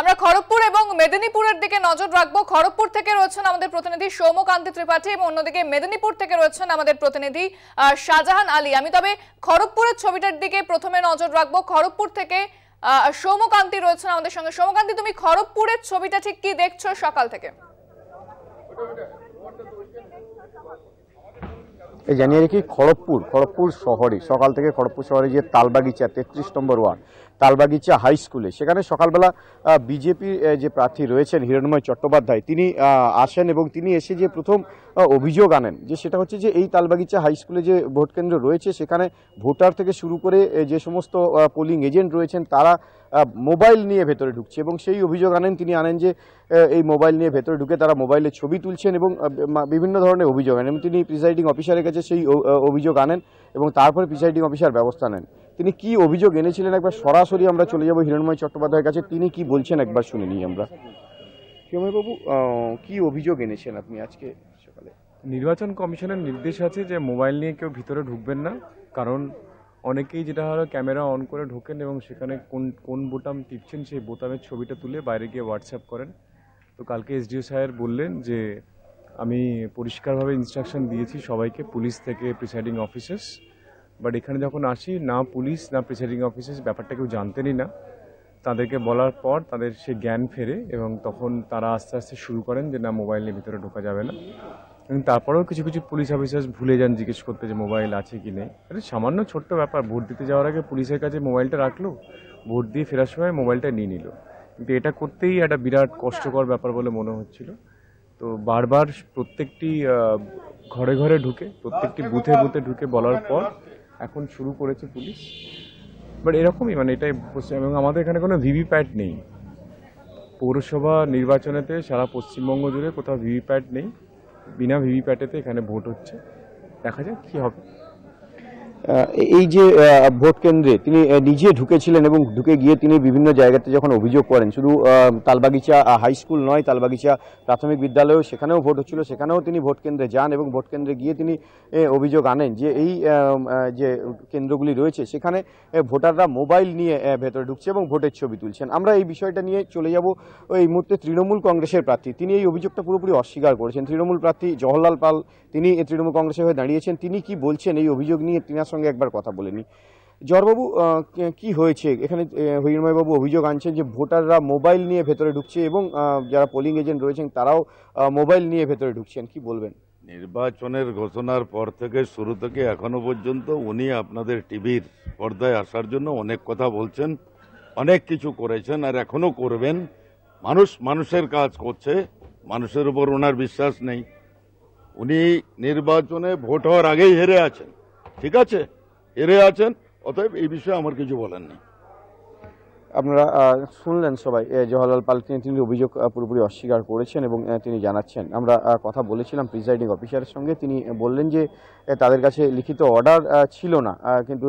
আমরা খড়গপুর এবং মেদিনীপুরের দিকে নজর রাখবো খড়গপুর থেকে রয়েছেন আমাদের প্রতিনিধি সৌমকান্তি ত্রিপাঠী এবং অন্যদিকে মেদিনীপুর থেকে রয়েছেন আমাদের প্রতিনিধি শাহজাহান আলী আমি তবে খড়গপুরের ছবিটার দিকে প্রথমে নজর রাখবো খড়গপুর থেকে সৌমকান্তি রয়েছেন আমাদের সঙ্গে সৌমকান্তি তুমি খড়গপুরের ছবিটা ঠিক কি দেখছো সকাল থেকে জানিয়ে রেখি খড়গপুর খড়গপুর শহরে সকাল থেকে খড়গপুর শহরে যে তালবাগিচা তেত্রিশ নম্বর ওয়ার্ড তালবাগিচা হাই স্কুলে সেখানে সকালবেলা বিজেপির যে প্রার্থী রয়েছেন হিরণময় চট্টোপাধ্যায় তিনি আসেন এবং তিনি এসে যে প্রথম অভিযোগ আনেন যে সেটা হচ্ছে যে এই তালবাগিচা হাই স্কুলে যে ভোট কেন্দ্র রয়েছে সেখানে ভোটার থেকে শুরু করে যে সমস্ত পোলিং এজেন্ট রয়েছেন তারা মোবাইল নিয়ে ভেতরে ঢুকছে এবং সেই অভিযোগ আনেন তিনি আনেন যে এই মোবাইল নিয়ে ভেতরে ঢুকে তারা মোবাইলে ছবি তুলছেন এবং বিভিন্ন ধরনের অভিযোগ আনেন এবং তিনি প্রিসাইডিং অফিসারের কাছে সেই অভিযোগ আনেন এবং তারপরে প্রিসাইডিং অফিসার ব্যবস্থা নেন তিনি কি অভিযোগ এনেছিলেন একবার সরাসরি আমরা চলে যাব হিরণময় চট্টোপাধ্যায়ের কাছে তিনি কি বলছেন একবার শুনে নিই আমরা বাবু কি অভিযোগ এনেছেন আপনি আজকে সকালে নির্বাচন কমিশনের নির্দেশ আছে যে মোবাইল নিয়ে কেউ ভিতরে ঢুকবেন না কারণ অনেকেই যেটা হলো ক্যামেরা অন করে ঢোকেন এবং সেখানে কোন কোন বোতাম টিপছেন সেই বোতামের ছবিটা তুলে বাইরে গিয়ে হোয়াটসঅ্যাপ করেন তো কালকে এসডিও সাহেব বললেন যে আমি পরিষ্কারভাবে ইনস্ট্রাকশন দিয়েছি সবাইকে পুলিশ থেকে প্রিসাইডিং অফিসার্স বাট এখানে যখন আসি না পুলিশ না প্রিসাইডিং অফিসার ব্যাপারটা কেউ জানতেনই না তাদেরকে বলার পর তাদের সে জ্ঞান ফেরে এবং তখন তারা আস্তে আস্তে শুরু করেন যে না মোবাইল নিয়ে ভিতরে ঢোকা যাবে না এবং তারপরেও কিছু কিছু পুলিশ অফিসার ভুলে যান জিজ্ঞেস করতে যে মোবাইল আছে কি নেই আরে সামান্য ছোট্ট ব্যাপার ভোট দিতে যাওয়ার আগে পুলিশের কাছে মোবাইলটা রাখলো ভোট দিয়ে ফেরার সময় মোবাইলটা নিয়ে নিল কিন্তু এটা করতেই একটা বিরাট কষ্টকর ব্যাপার বলে মনে হচ্ছিল তো বারবার প্রত্যেকটি ঘরে ঘরে ঢুকে প্রত্যেকটি বুথে বুথে ঢুকে বলার পর এখন শুরু করেছে পুলিশ বাট এরকমই মানে এটাই পশ্চিম এবং আমাদের এখানে কোনো ভিভিপ্যাট নেই পৌরসভা নির্বাচনেতে সারা পশ্চিমবঙ্গ জুড়ে কোথাও ভিভিপ্যাট নেই বিনা ভিভিপ্যাটেতে এখানে ভোট হচ্ছে দেখা যাক কী হবে এই যে ভোট কেন্দ্রে তিনি নিজে ঢুকেছিলেন এবং ঢুকে গিয়ে তিনি বিভিন্ন জায়গাতে যখন অভিযোগ করেন শুধু তালবাগিচা হাই স্কুল নয় তালবাগিচা প্রাথমিক বিদ্যালয়েও সেখানেও ভোট হচ্ছিল সেখানেও তিনি ভোট কেন্দ্রে যান এবং ভোট কেন্দ্রে গিয়ে তিনি অভিযোগ আনেন যে এই যে কেন্দ্রগুলি রয়েছে সেখানে ভোটাররা মোবাইল নিয়ে ভেতরে ঢুকছে এবং ভোটের ছবি তুলছেন আমরা এই বিষয়টা নিয়ে চলে যাব এই মুহূর্তে তৃণমূল কংগ্রেসের প্রার্থী তিনি এই অভিযোগটা পুরোপুরি অস্বীকার করেছেন তৃণমূল প্রার্থী জওহরলাল পাল তিনি তৃণমূল কংগ্রেসের হয়ে দাঁড়িয়েছেন তিনি কি বলছেন এই অভিযোগ নিয়ে তিনি আপনার সঙ্গে একবার কথা বলে নিই জরবাবু কি হয়েছে এখানে বাবু অভিযোগ আনছেন যে ভোটাররা মোবাইল নিয়ে ভেতরে ঢুকছে এবং যারা পোলিং এজেন্ট রয়েছেন তারাও মোবাইল নিয়ে ভেতরে ঢুকছেন কি বলবেন নির্বাচনের ঘোষণার পর থেকে শুরু থেকে এখনো পর্যন্ত উনি আপনাদের টিভির পর্দায় আসার জন্য অনেক কথা বলছেন অনেক কিছু করেছেন আর এখনো করবেন মানুষ মানুষের কাজ করছে মানুষের উপর ওনার বিশ্বাস নেই উনি নির্বাচনে ভোট হওয়ার আগেই হেরে আছেন ঠিক আছে এরে আছেন অতএব এই বিষয়ে আমার কিছু বলার নেই আপনারা শুনলেন সবাই জওয়াহরলাল পাল তিনি তিনি অভিযোগ পুরোপুরি অস্বীকার করেছেন এবং তিনি জানাচ্ছেন আমরা কথা বলেছিলাম প্রিসাইডিং অফিসারের সঙ্গে তিনি বললেন যে তাদের কাছে লিখিত অর্ডার ছিল না কিন্তু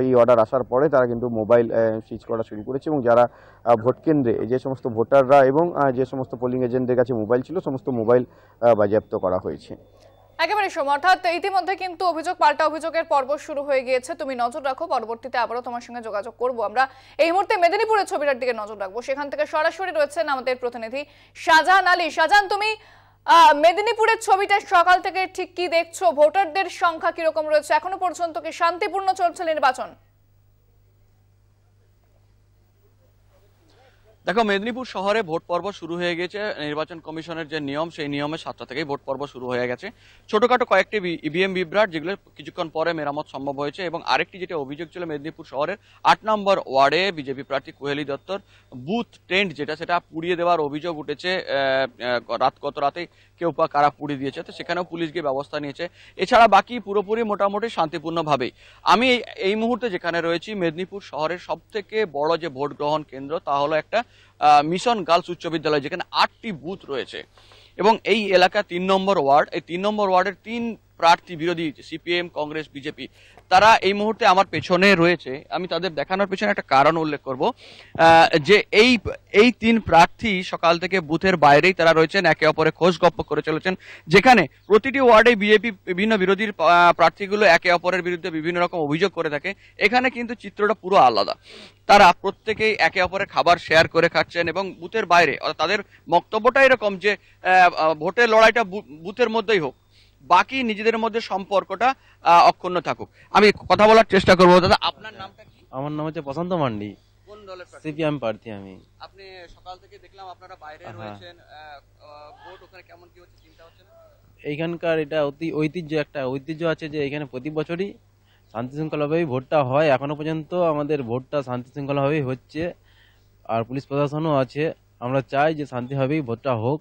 এই অর্ডার আসার পরে তারা কিন্তু মোবাইল সুইচ করা শুরু করেছে এবং যারা ভোট কেন্দ্রে যে সমস্ত ভোটাররা এবং যে সমস্ত পোলিং এজেন্টদের কাছে মোবাইল ছিল সমস্ত মোবাইল বাজেয়াপ্ত করা হয়েছে একেবারে সোম অর্থাৎ ইতিমধ্যে কিন্তু অভিযোগ পাল্টা অভিযোগের পর্ব শুরু হয়ে গিয়েছে তুমি নজর রাখো পরবর্তীতে আবারও তোমার সঙ্গে যোগাযোগ করব আমরা এই মুহূর্তে মেদিনীপুরের ছবিটার দিকে নজর রাখবো সেখান থেকে সরাসরি রয়েছেন আমাদের প্রতিনিধি শাহজাহান আলী শাহজাহান তুমি মেদিনীপুরের ছবিটা সকাল থেকে ঠিক কি দেখছো ভোটারদের সংখ্যা কিরকম রয়েছে এখনো পর্যন্ত কি শান্তিপূর্ণ চলছে নির্বাচন দেখো মেদিনীপুর শহরে ভোট পর্ব শুরু হয়ে গেছে নির্বাচন কমিশনের যে নিয়ম সেই নিয়মে সাতটা থেকেই ভোট পর্ব শুরু হয়ে গেছে ছোটখাটো কয়েকটি ইভিএম বিভ্রাট যেগুলো কিছুক্ষণ পরে মেরামত সম্ভব হয়েছে এবং আরেকটি যেটা অভিযোগ ছিল মেদিনীপুর শহরের আট নম্বর ওয়ার্ডে বিজেপি প্রার্থী কোহেলি দত্তর বুথ টেন্ট যেটা সেটা পুড়িয়ে দেওয়ার অভিযোগ উঠেছে রাত গত রাতে কেউ বা কারা পুড়িয়ে দিয়েছে তো সেখানেও পুলিশ গিয়ে ব্যবস্থা নিয়েছে এছাড়া বাকি পুরোপুরি মোটামুটি শান্তিপূর্ণভাবেই আমি এই মুহূর্তে যেখানে রয়েছি মেদিনীপুর শহরের সবথেকে বড় যে ভোট গ্রহণ কেন্দ্র তা হলো একটা মিশন গার্লস উচ্চ বিদ্যালয় যেখানে আটটি বুথ রয়েছে এবং এই এলাকা তিন নম্বর ওয়ার্ড এই তিন নম্বর ওয়ার্ডের তিন প্রার্থী বিরোধী সিপিএম কংগ্রেস বিজেপি তারা এই মুহূর্তে আমার পেছনে রয়েছে আমি তাদের দেখানোর পেছনে একটা কারণ উল্লেখ করব যে এই এই তিন প্রার্থী সকাল থেকে বুথের বাইরেই তারা রয়েছেন একে অপরে খোঁজ গপ্প করে চলেছেন যেখানে প্রতিটি ওয়ার্ডে বিজেপি বিভিন্ন বিরোধীর প্রার্থীগুলো একে অপরের বিরুদ্ধে বিভিন্ন রকম অভিযোগ করে থাকে এখানে কিন্তু চিত্রটা পুরো আলাদা তারা প্রত্যেকেই একে অপরের খাবার শেয়ার করে খাচ্ছেন এবং বুথের বাইরে তাদের বক্তব্যটা এরকম যে ভোটের লড়াইটা বুথের মধ্যেই হোক বাকি নিজেদের মধ্যে সম্পর্কটা অক্ষুণ্ণ থাকুক আমি কথা বলার চেষ্টা করবো দাদা আপনার আচ্ছা। নামটা কি আমার নাম হচ্ছে প্রশান্ত মান্ডি সিপিএম প্রার্থী আমি হ্যাঁ। ঐতিহ্য একটা ঐতিহ্য আছে যে প্রতি বছরই শান্তি শৃঙ্খলাভাবেই ভোটটা হয় পর্যন্ত আমাদের ভোটটা শান্তি শৃঙ্খলাভাবেই হচ্ছে আর পুলিশ প্রশাসনও আছে আমরা চাই যে শান্তিভাবেই ভোটটা হোক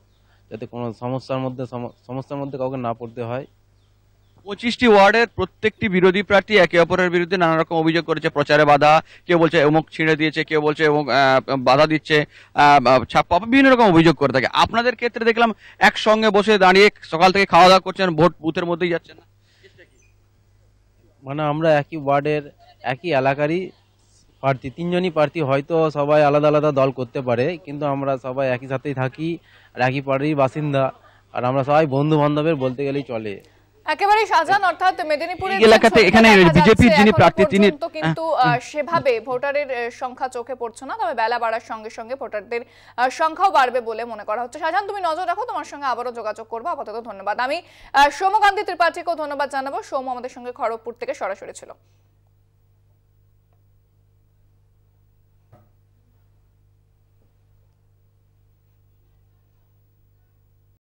যাতে কোনো সমস্যার মধ্যে সমস্যার মধ্যে কাউকে না পড়তে হয় পঁচিশটি ওয়ার্ডের প্রত্যেকটি বিরোধী প্রার্থী একে অপরের বিরুদ্ধে নানা রকম অভিযোগ করেছে প্রচারে বাধা কেউ বলছে অমুক ছিঁড়ে দিয়েছে কেউ বলছে এবং বাধা দিচ্ছে ছাপ্পা বিভিন্ন রকম অভিযোগ করে থাকে আপনাদের ক্ষেত্রে দেখলাম একসঙ্গে বসে দাঁড়িয়ে সকাল থেকে খাওয়া দাওয়া করছেন ভোট বুথের মধ্যেই যাচ্ছেন মানে আমরা একই ওয়ার্ডের একই এলাকারই প্রার্থী তিনজনই প্রার্থী হয়তো সবাই আলাদা আলাদা দল করতে পারে কিন্তু আমরা সবাই একই সাথেই থাকি আর একই পাড়ির বাসিন্দা আর আমরা সবাই বন্ধু বান্ধবের বলতে গেলেই চলে হ্যাঁ, সেভাবে ভোটারের সংখ্যা চোখে না তবে সঙ্গে ভোটারদের সংখ্যাও বাড়বে বলে মনে করা হচ্ছে তুমি নজর রাখো তোমার সঙ্গে আবারও যোগাযোগ ধন্যবাদ আমি ধন্যবাদ জানাবো সৌম আমাদের সঙ্গে খড়গপুর থেকে সরাসরি ছিল